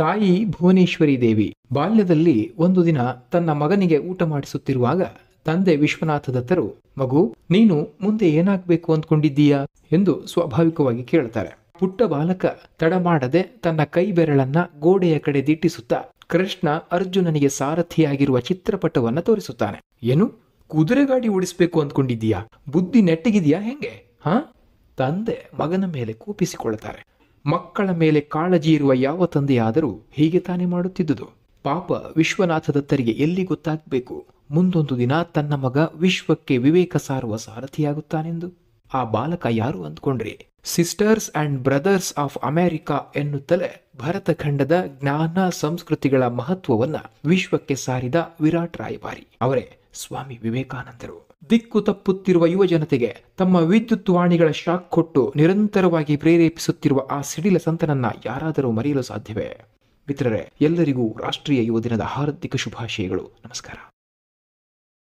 ತಾಯಿ ಭುವನೇಶ್ವರಿ ದೇವಿ ಬಾಲ್ಯದಲ್ಲಿ ಒಂದು ದಿನ ತನ್ನ ಮಗನಿಗೆ ಊಟ ಮಾಡಿಸುತ್ತಿರುವಾಗ ತಂದೆ ವಿಶ್ವನಾಥ ದತ್ತರು ಮಗು ನೀನು ಮುಂದೆ ಏನಾಗಬೇಕು ಅಂದ್ಕೊಂಡಿದ್ದೀಯಾ ಎಂದು ಸ್ವಾಭಾವಿಕವಾಗಿ ಕೇಳ್ತಾರೆ ಪುಟ್ಟ ಬಾಲಕ ತಡ ಮಾಡದೆ ತನ್ನ ಕೈ ಬೆರಳನ್ನ ಗೋಡೆಯ ಕಡೆ ದಿಟ್ಟಿಸುತ್ತಾ ಕೃಷ್ಣ ಅರ್ಜುನನಿಗೆ ಸಾರಥಿಯಾಗಿರುವ ಚಿತ್ರಪಟವನ್ನ ತೋರಿಸುತ್ತಾನೆ ಏನು ಕುದುರೆ ಗಾಡಿ ಓಡಿಸ್ಬೇಕು ಅಂದ್ಕೊಂಡಿದ್ದೀಯಾ ಬುದ್ಧಿ ನೆಟ್ಟಗಿದೆಯಾ ಹೆಂಗೆ ಹಾ ತಂದೆ ಮಗನ ಮೇಲೆ ಕೋಪಿಸಿಕೊಳ್ಳುತ್ತಾರೆ ಮಕ್ಕಳ ಮೇಲೆ ಕಾಳಜಿ ಇರುವ ಯಾವ ತಂದೆಯಾದರೂ ಹೀಗೆ ತಾನೇ ಮಾಡುತ್ತಿದ್ದುದು ಪಾಪ ವಿಶ್ವನಾಥದತ್ತರಿಗೆ ಎಲ್ಲಿ ಗೊತ್ತಾಗಬೇಕು ಮುಂದೊಂದು ದಿನ ತನ್ನ ಮಗ ವಿಶ್ವಕ್ಕೆ ವಿವೇಕ ಸಾರುವ ಸಾರಥಿಯಾಗುತ್ತಾನೆಂದು ಆ ಬಾಲಕ ಯಾರು ಅಂದ್ಕೊಂಡ್ರಿ sisters and brothers of America ಎನ್ನುತ್ತಲೇ ಭರತ ಖಂಡದ ಜ್ಞಾನ ಸಂಸ್ಕೃತಿಗಳ ಮಹತ್ವವನ್ನ ವಿಶ್ವಕ್ಕೆ ಸಾರಿದ ವಿರಾಟ್ ರಾಯಭಾರಿ ಅವರೇ ಸ್ವಾಮಿ ವಿವೇಕಾನಂದರು ದಿಕ್ಕು ತಪ್ಪುತ್ತಿರುವ ಯುವ ಜನತೆಗೆ ತಮ್ಮ ವಿದ್ಯುತ್ ವಾಣಿಗಳ ಶಾಕ್ ಕೊಟ್ಟು ನಿರಂತರವಾಗಿ ಪ್ರೇರೇಪಿಸುತ್ತಿರುವ ಆ ಸಿಡಿಲ ಸಂತನನ್ನ ಯಾರಾದರೂ ಮರೆಯಲು ಸಾಧ್ಯವೇ ಮಿತ್ರರೇ ಎಲ್ಲರಿಗೂ ರಾಷ್ಟ್ರೀಯ ಯುವ ದಿನದ ಹಾರ್ದಿಕ ಶುಭಾಶಯಗಳು ನಮಸ್ಕಾರ